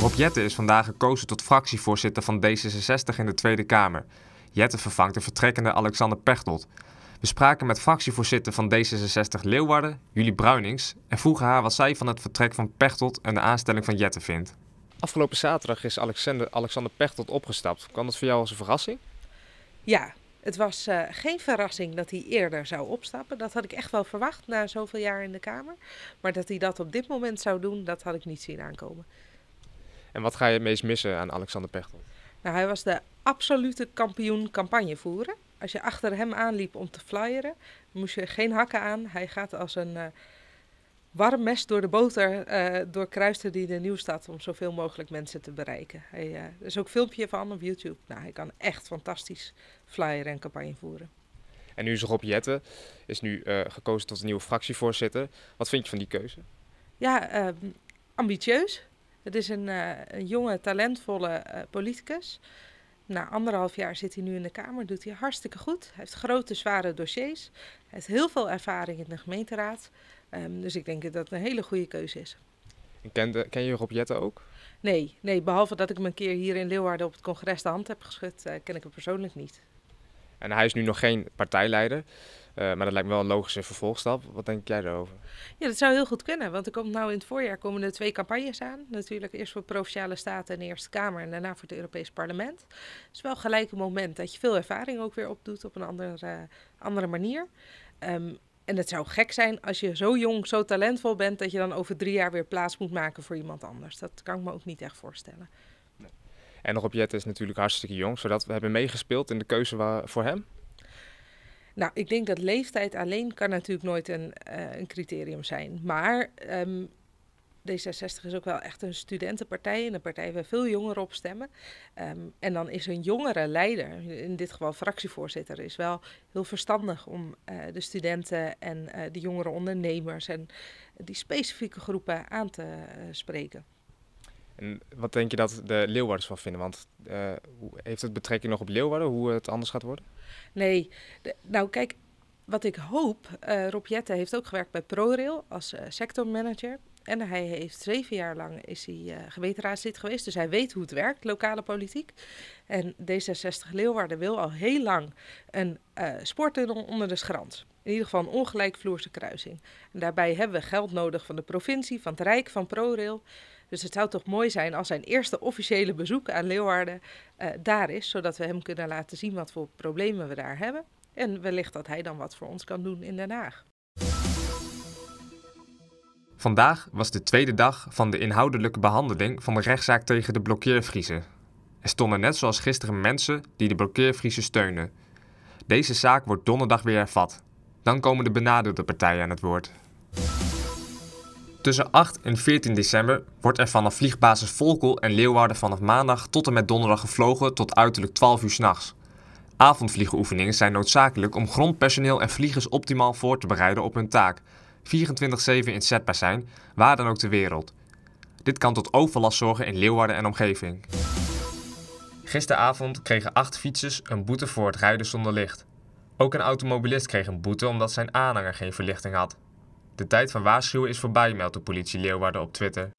Rob Jette is vandaag gekozen tot fractievoorzitter van D66 in de Tweede Kamer. Jette vervangt de vertrekkende Alexander Pechtold. We spraken met fractievoorzitter van D66 Leeuwarden, Julie Bruinings, en vroegen haar wat zij van het vertrek van Pechtold en de aanstelling van Jette vindt. Afgelopen zaterdag is Alexander, Alexander Pechtold opgestapt. Kan dat voor jou als een verrassing? Ja, het was eh, geen verrassing dat hij eerder zou opstappen. Dat had ik echt wel verwacht na zoveel jaar in de Kamer. Maar dat hij dat op dit moment zou doen, dat had ik niet zien aankomen. En wat ga je het meest missen aan Alexander Pechtel? Nou, hij was de absolute kampioen campagnevoeren. Als je achter hem aanliep om te flyeren, moest je geen hakken aan. Hij gaat als een... Eh, warm mes door de boter uh, eh, doorkruiste die de staat om zoveel mogelijk mensen te bereiken. Eh, er is ook filmpje van op YouTube. Nou, hij kan echt fantastisch flyer en campagne voeren. En nu is Rob Jette, is nu eh, gekozen tot de nieuwe fractievoorzitter. Wat vind je van die keuze? Ja, ehm, ambitieus. Het is een, een jonge, talentvolle politicus. Na anderhalf jaar zit hij nu in de Kamer, doet hij hartstikke goed. Hij heeft grote, zware dossiers. Hij heeft heel veel ervaring in de gemeenteraad. Ehm, dus ik denk dat dat een hele goede keuze is. Ken, ken je Rob Jette ook? Nee, nee, behalve dat ik hem een keer hier in Leeuwarden op het congres de hand heb geschud, eh, ken ik hem persoonlijk niet. En hij is nu nog geen partijleider, eh, maar dat lijkt me wel een logische vervolgstap. Wat denk jij daarover? Ja, dat zou heel goed kunnen, want er komt nou in het voorjaar komen er twee campagnes aan. Natuurlijk eerst voor Provinciale Staten en Eerste Kamer en daarna voor het Europees Parlement. Het is wel gelijk een moment dat je veel ervaring ook weer opdoet op een andere, eh, andere manier. Ehm, en het zou gek zijn als je zo jong, zo talentvol bent, dat je dan over drie jaar weer plaats moet maken voor iemand anders. Dat kan ik me ook niet echt voorstellen. Nee. En Robjet Jet is natuurlijk hartstikke jong, zodat we hebben meegespeeld in de keuze voor hem. Nou, ik denk dat leeftijd alleen kan natuurlijk nooit een, uh, een criterium zijn. Maar ehm, D66 is ook wel echt een studentenpartij en een partij waar veel jongeren op stemmen. Ehm, en dan is een jongere leider, in dit geval fractievoorzitter, is wel heel verstandig om eh, de studenten en eh, de jongere ondernemers en die specifieke groepen aan te eh, spreken. En wat denk je dat de Leeuwarders van vinden? Want heeft het betrekking nog op Leeuwarden, hoe het anders gaat worden? Nee, nou kijk, wat ik hoop, Rob Jette heeft ook gewerkt bij ProRail als sectormanager. En hij heeft zeven jaar lang is hij uh, gemeenteraadslid geweest, dus hij weet hoe het werkt, lokale politiek. En D66 Leeuwarden wil al heel lang een uh, onder de Schrand. In ieder geval een ongelijkvloerse kruising. En daarbij hebben we geld nodig van de provincie, van het Rijk, van ProRail. Dus het zou toch mooi zijn als zijn eerste officiële bezoek aan Leeuwarden eh, daar is, zodat we hem kunnen laten zien wat voor problemen we daar hebben. En wellicht dat hij dan wat voor ons kan doen in Den Haag. Vandaag was de tweede dag van de inhoudelijke behandeling van de rechtszaak tegen de blokkeervriezen. Er stonden net zoals gisteren mensen die de blokkeervriezen steunen. Deze zaak wordt donderdag weer hervat. Dan komen de benadeelde partijen aan het woord. Tussen 8 en 14 december wordt er vanaf vliegbasis Volkel en Leeuwarden vanaf maandag tot en met donderdag gevlogen tot uiterlijk 12 uur s'nachts. Avondvliegenoefeningen zijn noodzakelijk om grondpersoneel en vliegers optimaal voor te bereiden op hun taak, 24-7 inzetbaar zijn, waar dan ook ter wereld. Dit kan tot overlast zorgen in Leeuwarden en omgeving. Gisteravond kregen acht fietsers een boete voor het rijden zonder licht. Ook een automobilist kreeg een boete omdat zijn aanhanger geen verlichting had. De tijd van waarschuwen is voorbij, meldt de politie Leeuwarden op Twitter.